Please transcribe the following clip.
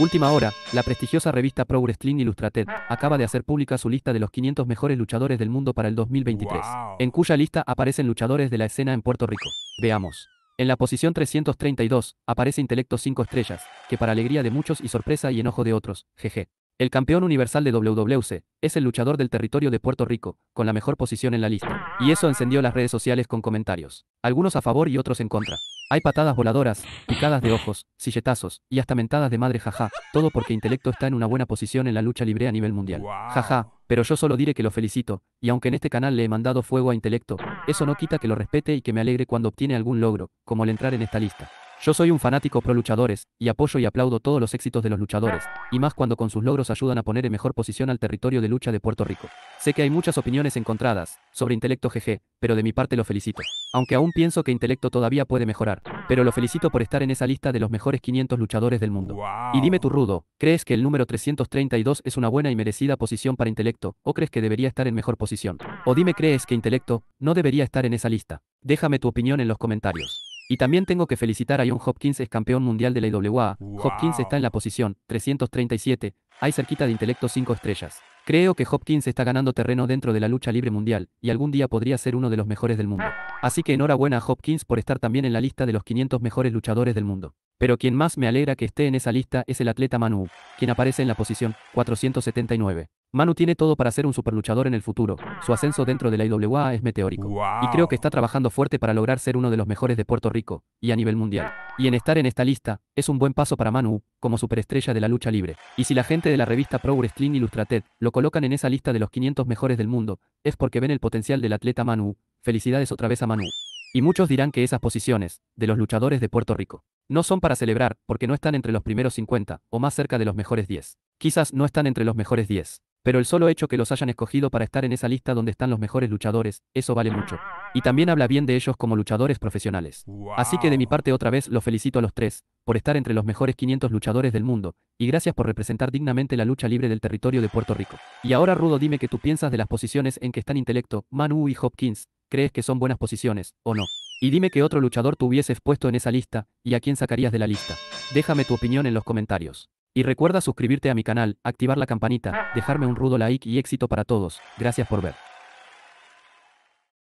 Última hora, la prestigiosa revista Pro Wrestling Illustrated acaba de hacer pública su lista de los 500 mejores luchadores del mundo para el 2023, en cuya lista aparecen luchadores de la escena en Puerto Rico. Veamos. En la posición 332 aparece Intelecto 5 estrellas, que para alegría de muchos y sorpresa y enojo de otros, jeje, el campeón universal de WWC es el luchador del territorio de Puerto Rico, con la mejor posición en la lista. Y eso encendió las redes sociales con comentarios, algunos a favor y otros en contra. Hay patadas voladoras, picadas de ojos, silletazos y hasta mentadas de madre jaja, todo porque Intelecto está en una buena posición en la lucha libre a nivel mundial. Jaja, pero yo solo diré que lo felicito, y aunque en este canal le he mandado fuego a Intelecto, eso no quita que lo respete y que me alegre cuando obtiene algún logro, como el entrar en esta lista. Yo soy un fanático pro luchadores, y apoyo y aplaudo todos los éxitos de los luchadores, y más cuando con sus logros ayudan a poner en mejor posición al territorio de lucha de Puerto Rico. Sé que hay muchas opiniones encontradas, sobre Intelecto GG, pero de mi parte lo felicito. Aunque aún pienso que Intelecto todavía puede mejorar, pero lo felicito por estar en esa lista de los mejores 500 luchadores del mundo. Y dime tu Rudo, ¿crees que el número 332 es una buena y merecida posición para Intelecto, o crees que debería estar en mejor posición? O dime crees que Intelecto no debería estar en esa lista. Déjame tu opinión en los comentarios. Y también tengo que felicitar a John Hopkins, es campeón mundial de la IWA. Hopkins está en la posición 337, hay cerquita de intelecto 5 estrellas. Creo que Hopkins está ganando terreno dentro de la lucha libre mundial, y algún día podría ser uno de los mejores del mundo. Así que enhorabuena a Hopkins por estar también en la lista de los 500 mejores luchadores del mundo. Pero quien más me alegra que esté en esa lista es el atleta Manu, quien aparece en la posición 479. Manu tiene todo para ser un superluchador en el futuro. Su ascenso dentro de la IWA es meteórico. Y creo que está trabajando fuerte para lograr ser uno de los mejores de Puerto Rico y a nivel mundial. Y en estar en esta lista, es un buen paso para Manu, como superestrella de la lucha libre. Y si la gente de la revista Pro Wrestling Illustrated lo colocan en esa lista de los 500 mejores del mundo, es porque ven el potencial del atleta Manu. Felicidades otra vez a Manu. Y muchos dirán que esas posiciones, de los luchadores de Puerto Rico, no son para celebrar, porque no están entre los primeros 50, o más cerca de los mejores 10. Quizás no están entre los mejores 10. Pero el solo hecho que los hayan escogido para estar en esa lista donde están los mejores luchadores, eso vale mucho. Y también habla bien de ellos como luchadores profesionales. Así que de mi parte otra vez los felicito a los tres, por estar entre los mejores 500 luchadores del mundo, y gracias por representar dignamente la lucha libre del territorio de Puerto Rico. Y ahora Rudo dime qué tú piensas de las posiciones en que están Intelecto, Manu y Hopkins, ¿crees que son buenas posiciones, o no? Y dime qué otro luchador tú hubieses puesto en esa lista, y a quién sacarías de la lista. Déjame tu opinión en los comentarios. Y recuerda suscribirte a mi canal, activar la campanita, dejarme un rudo like y éxito para todos. Gracias por ver.